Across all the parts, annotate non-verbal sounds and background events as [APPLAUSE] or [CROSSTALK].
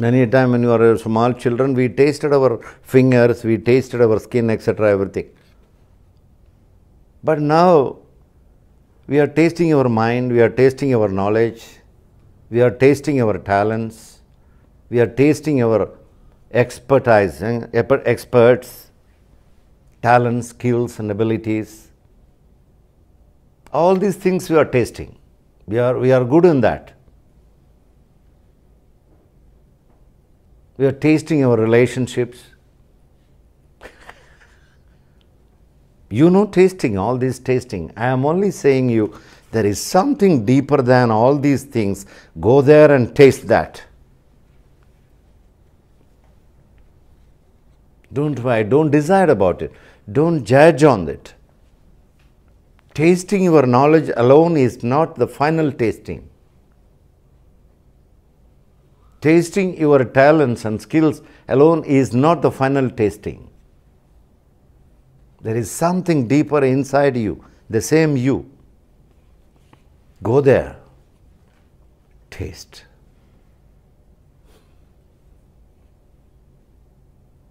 Many a time when you are small children, we tasted our fingers, we tasted our skin, etc., everything. But now, we are tasting our mind, we are tasting our knowledge, we are tasting our talents, we are tasting our expertise, eh, experts, talents, skills and abilities. All these things we are tasting. We are, we are good in that. We are tasting our relationships. You know tasting, all this tasting. I am only saying you, there is something deeper than all these things. Go there and taste that. Don't try. don't decide about it. Don't judge on it. Tasting your knowledge alone is not the final tasting. Tasting your talents and skills alone is not the final tasting. There is something deeper inside you, the same you. Go there, taste.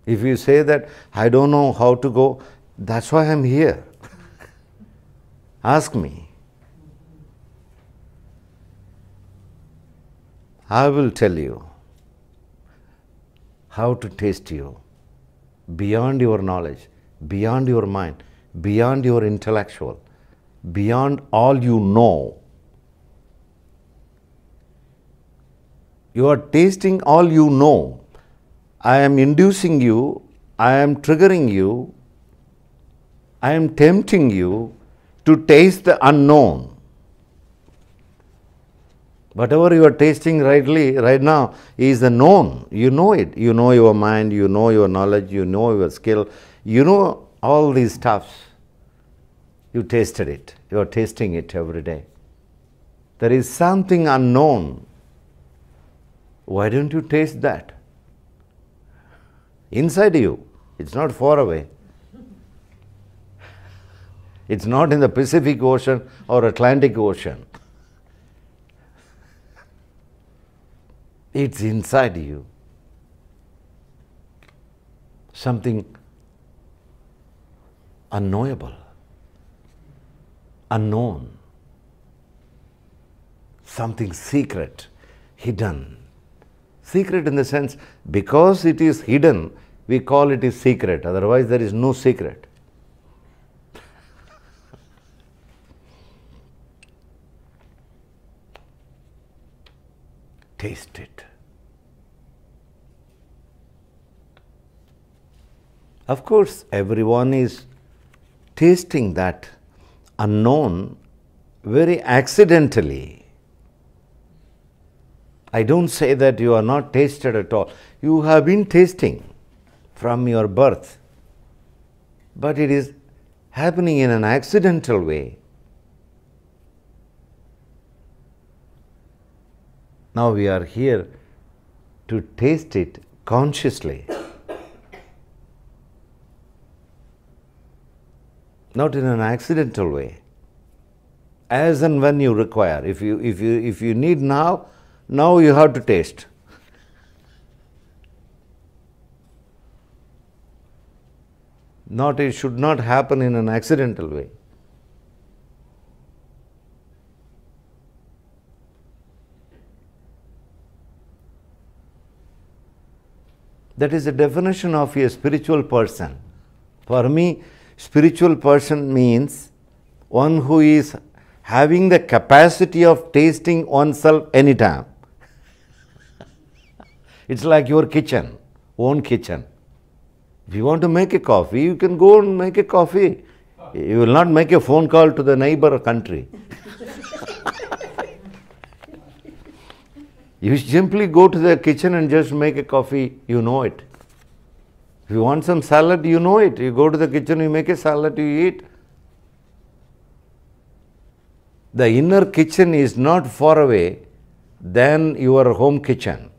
If you say that, I don't know how to go, that's why I'm here. [LAUGHS] Ask me. I will tell you how to taste you beyond your knowledge, beyond your mind, beyond your intellectual, beyond all you know. You are tasting all you know. I am inducing you, I am triggering you, I am tempting you to taste the unknown. Whatever you are tasting rightly right now is the known. You know it. You know your mind, you know your knowledge, you know your skill, you know all these stuffs. You tasted it. You are tasting it every day. There is something unknown. Why don't you taste that? Inside you. It's not far away. It's not in the Pacific Ocean or Atlantic Ocean. It's inside you. Something unknowable, unknown, something secret, hidden. Secret in the sense, because it is hidden, we call it a secret, otherwise there is no secret. taste it. Of course, everyone is tasting that unknown very accidentally. I don't say that you are not tasted at all. You have been tasting from your birth, but it is happening in an accidental way Now we are here to taste it consciously. Not in an accidental way. As and when you require. If you, if you, if you need now, now you have to taste. Not, it should not happen in an accidental way. That is the definition of a spiritual person. For me, spiritual person means one who is having the capacity of tasting oneself anytime. [LAUGHS] it's like your kitchen, own kitchen. If you want to make a coffee, you can go and make a coffee. You will not make a phone call to the neighbor country. [LAUGHS] You simply go to the kitchen and just make a coffee, you know it. If you want some salad, you know it. You go to the kitchen, you make a salad, you eat. The inner kitchen is not far away than your home kitchen.